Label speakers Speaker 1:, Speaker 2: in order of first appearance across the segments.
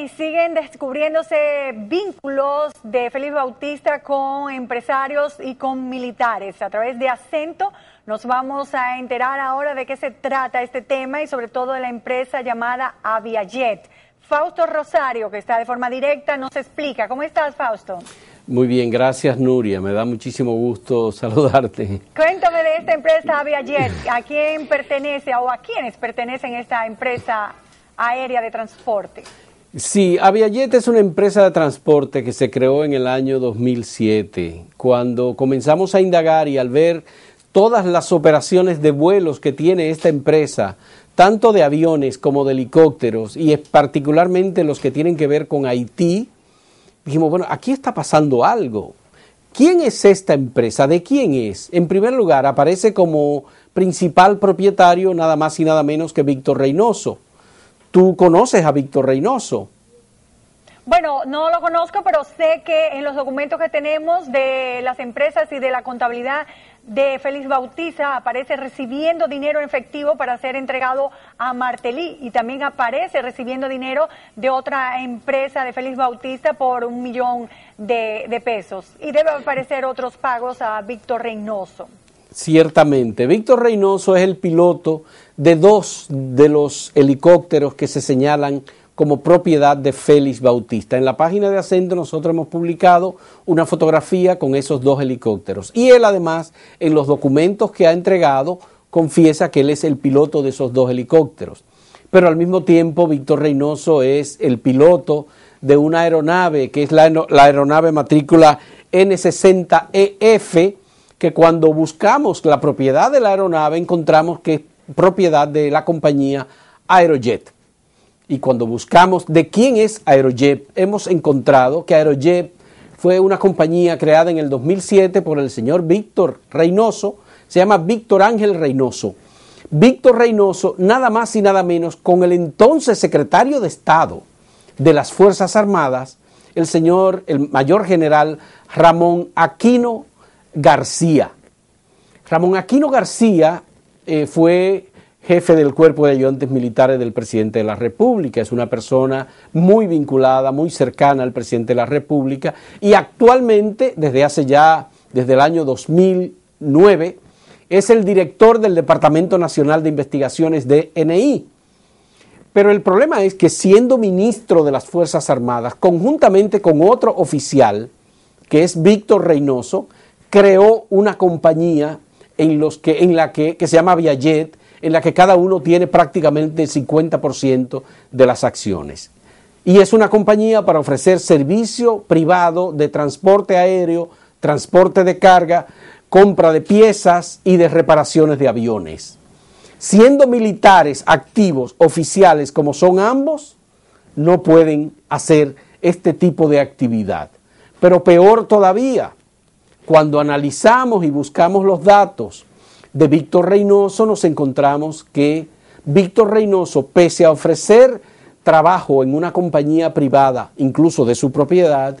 Speaker 1: y siguen descubriéndose vínculos de Félix Bautista con empresarios y con militares. A través de acento nos vamos a enterar ahora de qué se trata este tema y sobre todo de la empresa llamada Aviajet. Fausto Rosario, que está de forma directa, nos explica. ¿Cómo estás, Fausto?
Speaker 2: Muy bien, gracias Nuria, me da muchísimo gusto saludarte.
Speaker 1: Cuéntame de esta empresa Aviajet, ¿a quién pertenece o a quiénes pertenecen esta empresa aérea de transporte?
Speaker 2: Sí, Aviajet es una empresa de transporte que se creó en el año 2007. Cuando comenzamos a indagar y al ver todas las operaciones de vuelos que tiene esta empresa, tanto de aviones como de helicópteros, y particularmente los que tienen que ver con Haití, dijimos, bueno, aquí está pasando algo. ¿Quién es esta empresa? ¿De quién es? En primer lugar, aparece como principal propietario nada más y nada menos que Víctor Reynoso Tú conoces a Víctor Reynoso.
Speaker 1: Bueno, no lo conozco, pero sé que en los documentos que tenemos de las empresas y de la contabilidad de Félix Bautista aparece recibiendo dinero en efectivo para ser entregado a Martelí y también aparece recibiendo dinero de otra empresa de Félix Bautista por un millón de, pesos y debe aparecer otros pagos a Víctor Reynoso
Speaker 2: ciertamente. Víctor Reynoso es el piloto de dos de los helicópteros que se señalan como propiedad de Félix Bautista. En la página de Acento nosotros hemos publicado una fotografía con esos dos helicópteros. Y él además, en los documentos que ha entregado, confiesa que él es el piloto de esos dos helicópteros. Pero al mismo tiempo, Víctor Reynoso es el piloto de una aeronave, que es la, la aeronave matrícula N60EF, que cuando buscamos la propiedad de la aeronave encontramos que es propiedad de la compañía Aerojet. Y cuando buscamos de quién es Aerojet, hemos encontrado que Aerojet fue una compañía creada en el 2007 por el señor Víctor Reynoso, se llama Víctor Ángel Reynoso. Víctor Reynoso, nada más y nada menos, con el entonces secretario de Estado de las Fuerzas Armadas, el señor, el mayor general Ramón Aquino García. Ramón Aquino García eh, fue jefe del cuerpo de ayudantes militares del presidente de la República. Es una persona muy vinculada, muy cercana al presidente de la República y actualmente, desde hace ya, desde el año 2009, es el director del Departamento Nacional de Investigaciones de NI. Pero el problema es que siendo ministro de las Fuerzas Armadas, conjuntamente con otro oficial, que es Víctor Reynoso, creó una compañía en, que, la que, que se llama Viajet, en la que cada uno tiene prácticamente el 50% de las acciones. Y es una compañía para ofrecer servicio privado de transporte aéreo, transporte de carga, compra de piezas y de reparaciones de aviones. Siendo militares activos, oficiales como son ambos, no pueden hacer este tipo de actividad. Pero peor todavía, cuando analizamos y buscamos los datos de Víctor Reynoso, nos encontramos que Víctor Reynoso, pese a ofrecer trabajo en una compañía privada, incluso de su propiedad,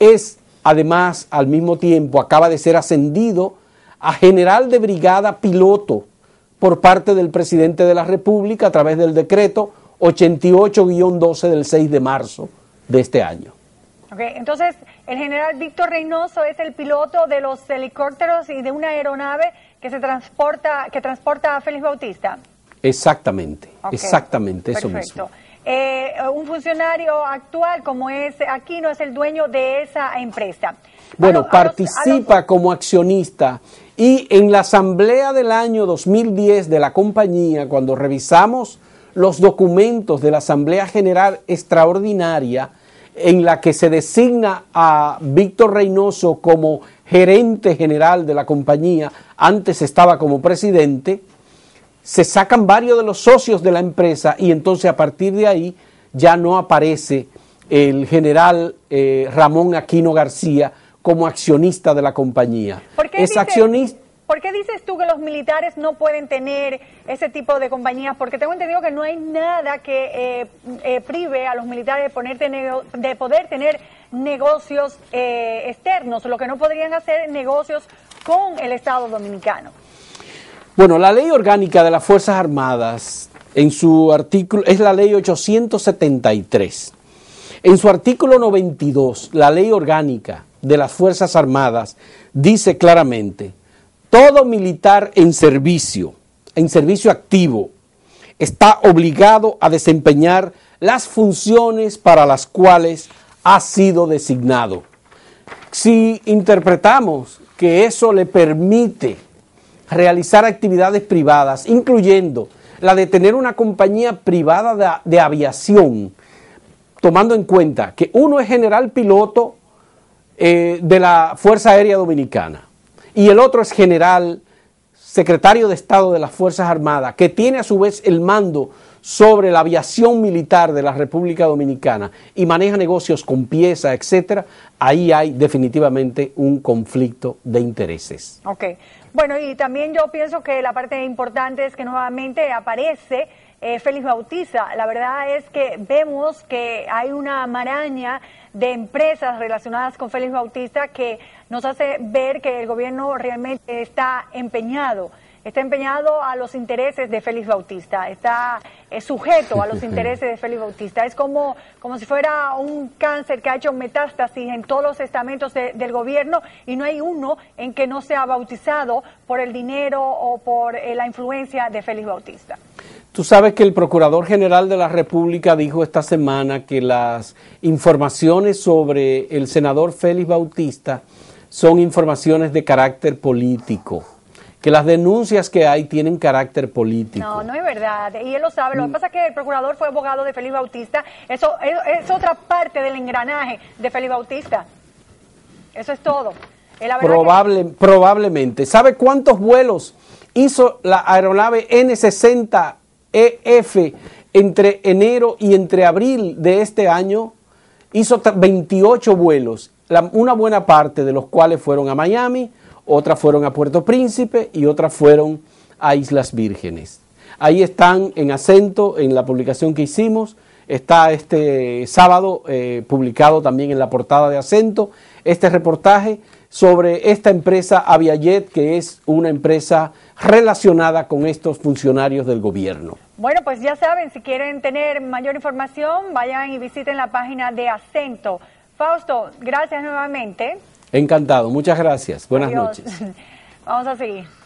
Speaker 2: es además al mismo tiempo acaba de ser ascendido a general de brigada piloto por parte del presidente de la República a través del decreto 88-12 del 6 de marzo de este año
Speaker 1: entonces, el general Víctor Reynoso es el piloto de los helicópteros y de una aeronave que se transporta, que transporta a Félix Bautista.
Speaker 2: Exactamente, exactamente, eso mismo.
Speaker 1: Eh, un funcionario actual como es aquí, no es el dueño de esa empresa.
Speaker 2: Bueno, participa como accionista y en la asamblea del año 2010 de la compañía, cuando revisamos los documentos de la asamblea general extraordinaria, en la que se designa a Víctor Reynoso como gerente general de la compañía, antes estaba como presidente, se sacan varios de los socios de la empresa y entonces a partir de ahí ya no aparece el general eh, Ramón Aquino García como accionista de la compañía. ¿Por qué es accionista
Speaker 1: ¿Por qué dices tú que los militares no pueden tener ese tipo de compañías? Porque tengo entendido que no hay nada que eh, eh, prive a los militares de, de poder tener negocios eh, externos, lo que no podrían hacer negocios con el Estado dominicano.
Speaker 2: Bueno, la ley orgánica de las Fuerzas Armadas en su artículo es la ley 873. En su artículo 92, la ley orgánica de las Fuerzas Armadas dice claramente todo militar en servicio, en servicio activo, está obligado a desempeñar las funciones para las cuales ha sido designado. Si interpretamos que eso le permite realizar actividades privadas, incluyendo la de tener una compañía privada de, aviación, tomando en cuenta que uno es general piloto eh, de la Fuerza Aérea Dominicana, y el otro es general, secretario de Estado de las Fuerzas Armadas, que tiene a su vez el mando sobre la aviación militar de la República Dominicana y maneja negocios con pieza, etcétera, ahí hay definitivamente un conflicto de intereses.
Speaker 1: Okay. Bueno, y también yo pienso que la parte importante es que nuevamente aparece eh, Félix Bautista. La verdad es que vemos que hay una maraña de empresas relacionadas con Félix Bautista que nos hace ver que el gobierno realmente está empeñado está empeñado a los intereses de Félix Bautista, está sujeto a los intereses de Félix Bautista. Es como, si fuera un cáncer que ha hecho metástasis en todos los estamentos del gobierno y no hay uno en que no sea bautizado por el dinero o por eh, la influencia de Félix Bautista.
Speaker 2: Tú sabes que el Procurador General de la República dijo esta semana que las informaciones sobre el senador Félix Bautista son informaciones de carácter político que las denuncias que hay tienen carácter político.
Speaker 1: No, no es verdad. Y él lo sabe. Lo que pasa es que el procurador fue abogado de Felipe Bautista. Eso es, otra parte del engranaje de Felipe Bautista. Eso es todo.
Speaker 2: Probable, Probablemente. ¿Sabe cuántos vuelos hizo la aeronave N60EF e entre enero y entre abril de este año? Hizo 28 vuelos, una buena parte de los cuales fueron a Miami, otras fueron a Puerto Príncipe y otras fueron a Islas Vírgenes. Ahí están en acento, en la publicación que hicimos, está este sábado eh, publicado también en la portada de acento este reportaje sobre esta empresa Aviajet, que es una empresa relacionada con estos funcionarios del gobierno.
Speaker 1: Bueno, pues ya saben, si quieren tener mayor información, vayan y visiten la página de Acento. Fausto, gracias nuevamente.
Speaker 2: Encantado, muchas gracias. Buenas noches.
Speaker 1: Vamos a seguir.